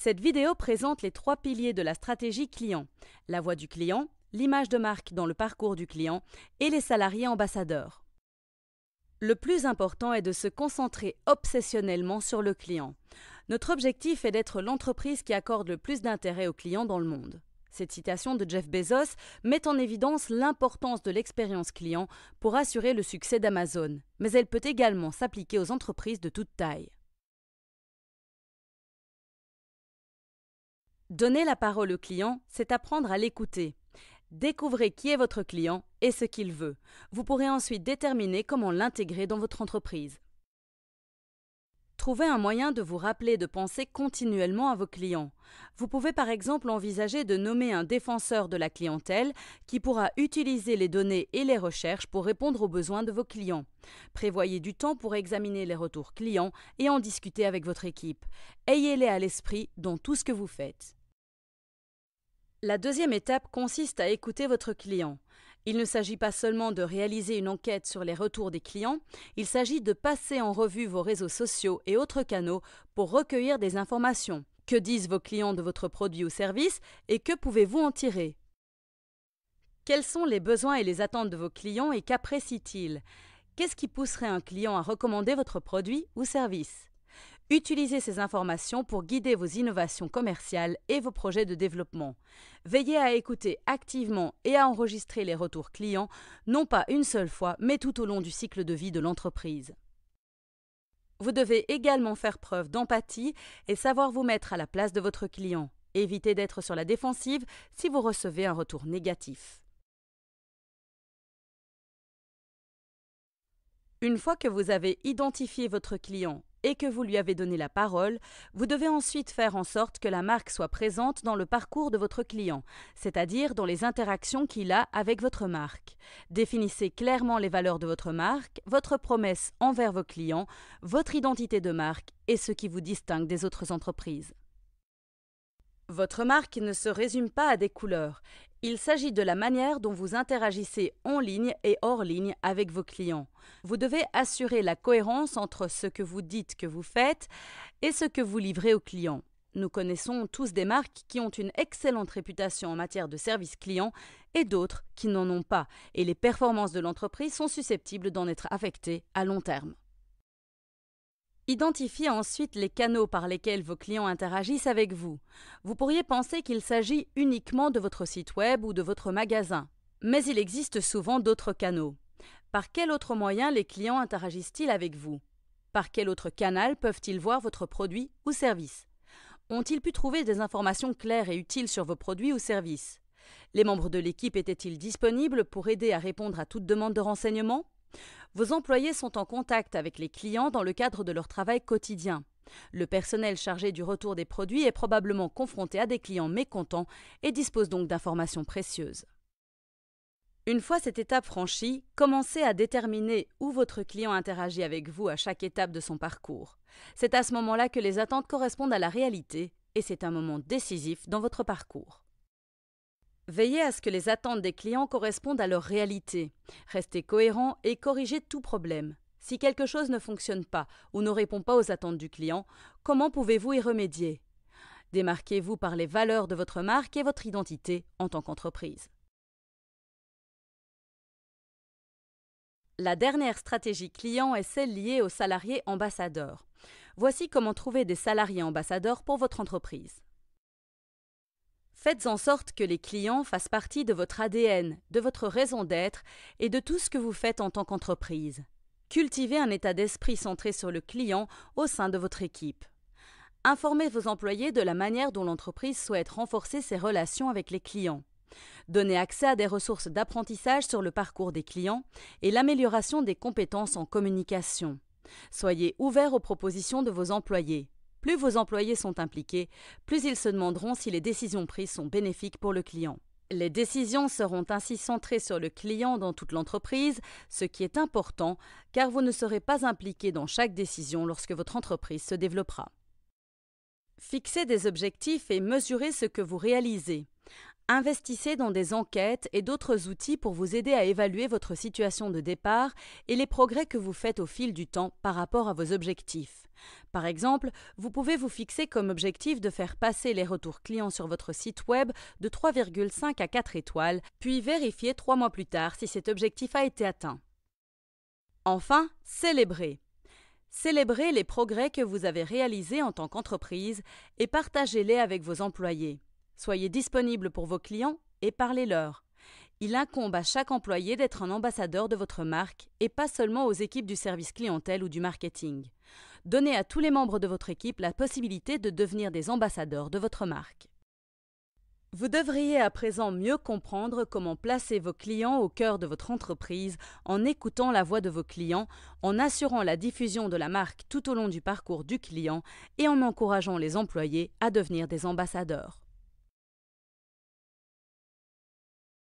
Cette vidéo présente les trois piliers de la stratégie client, la voix du client, l'image de marque dans le parcours du client et les salariés ambassadeurs. Le plus important est de se concentrer obsessionnellement sur le client. Notre objectif est d'être l'entreprise qui accorde le plus d'intérêt aux clients dans le monde. Cette citation de Jeff Bezos met en évidence l'importance de l'expérience client pour assurer le succès d'Amazon, mais elle peut également s'appliquer aux entreprises de toute taille. Donner la parole au client, c'est apprendre à l'écouter. Découvrez qui est votre client et ce qu'il veut. Vous pourrez ensuite déterminer comment l'intégrer dans votre entreprise. Trouvez un moyen de vous rappeler de penser continuellement à vos clients. Vous pouvez par exemple envisager de nommer un défenseur de la clientèle qui pourra utiliser les données et les recherches pour répondre aux besoins de vos clients. Prévoyez du temps pour examiner les retours clients et en discuter avec votre équipe. Ayez-les à l'esprit dans tout ce que vous faites. La deuxième étape consiste à écouter votre client. Il ne s'agit pas seulement de réaliser une enquête sur les retours des clients, il s'agit de passer en revue vos réseaux sociaux et autres canaux pour recueillir des informations. Que disent vos clients de votre produit ou service et que pouvez-vous en tirer Quels sont les besoins et les attentes de vos clients et qu'apprécient-ils Qu'est-ce qui pousserait un client à recommander votre produit ou service Utilisez ces informations pour guider vos innovations commerciales et vos projets de développement. Veillez à écouter activement et à enregistrer les retours clients, non pas une seule fois, mais tout au long du cycle de vie de l'entreprise. Vous devez également faire preuve d'empathie et savoir vous mettre à la place de votre client. Évitez d'être sur la défensive si vous recevez un retour négatif. Une fois que vous avez identifié votre client et que vous lui avez donné la parole, vous devez ensuite faire en sorte que la marque soit présente dans le parcours de votre client, c'est-à-dire dans les interactions qu'il a avec votre marque. Définissez clairement les valeurs de votre marque, votre promesse envers vos clients, votre identité de marque et ce qui vous distingue des autres entreprises. Votre marque ne se résume pas à des couleurs, il s'agit de la manière dont vous interagissez en ligne et hors ligne avec vos clients. Vous devez assurer la cohérence entre ce que vous dites que vous faites et ce que vous livrez aux clients. Nous connaissons tous des marques qui ont une excellente réputation en matière de service client et d'autres qui n'en ont pas, et les performances de l'entreprise sont susceptibles d'en être affectées à long terme. Identifiez ensuite les canaux par lesquels vos clients interagissent avec vous. Vous pourriez penser qu'il s'agit uniquement de votre site web ou de votre magasin, mais il existe souvent d'autres canaux. Par quel autre moyen les clients interagissent-ils avec vous Par quel autre canal peuvent-ils voir votre produit ou service Ont-ils pu trouver des informations claires et utiles sur vos produits ou services Les membres de l'équipe étaient-ils disponibles pour aider à répondre à toute demande de renseignement vos employés sont en contact avec les clients dans le cadre de leur travail quotidien. Le personnel chargé du retour des produits est probablement confronté à des clients mécontents et dispose donc d'informations précieuses. Une fois cette étape franchie, commencez à déterminer où votre client interagit avec vous à chaque étape de son parcours. C'est à ce moment-là que les attentes correspondent à la réalité et c'est un moment décisif dans votre parcours. Veillez à ce que les attentes des clients correspondent à leur réalité. Restez cohérent et corrigez tout problème. Si quelque chose ne fonctionne pas ou ne répond pas aux attentes du client, comment pouvez-vous y remédier Démarquez-vous par les valeurs de votre marque et votre identité en tant qu'entreprise. La dernière stratégie client est celle liée aux salariés ambassadeurs. Voici comment trouver des salariés ambassadeurs pour votre entreprise. Faites en sorte que les clients fassent partie de votre ADN, de votre raison d'être et de tout ce que vous faites en tant qu'entreprise. Cultivez un état d'esprit centré sur le client au sein de votre équipe. Informez vos employés de la manière dont l'entreprise souhaite renforcer ses relations avec les clients. Donnez accès à des ressources d'apprentissage sur le parcours des clients et l'amélioration des compétences en communication. Soyez ouvert aux propositions de vos employés. Plus vos employés sont impliqués, plus ils se demanderont si les décisions prises sont bénéfiques pour le client. Les décisions seront ainsi centrées sur le client dans toute l'entreprise, ce qui est important car vous ne serez pas impliqué dans chaque décision lorsque votre entreprise se développera. Fixez des objectifs et mesurez ce que vous réalisez. Investissez dans des enquêtes et d'autres outils pour vous aider à évaluer votre situation de départ et les progrès que vous faites au fil du temps par rapport à vos objectifs. Par exemple, vous pouvez vous fixer comme objectif de faire passer les retours clients sur votre site web de 3,5 à 4 étoiles, puis vérifier trois mois plus tard si cet objectif a été atteint. Enfin, célébrez. Célébrez les progrès que vous avez réalisés en tant qu'entreprise et partagez-les avec vos employés. Soyez disponible pour vos clients et parlez-leur. Il incombe à chaque employé d'être un ambassadeur de votre marque et pas seulement aux équipes du service clientèle ou du marketing. Donnez à tous les membres de votre équipe la possibilité de devenir des ambassadeurs de votre marque. Vous devriez à présent mieux comprendre comment placer vos clients au cœur de votre entreprise en écoutant la voix de vos clients, en assurant la diffusion de la marque tout au long du parcours du client et en encourageant les employés à devenir des ambassadeurs.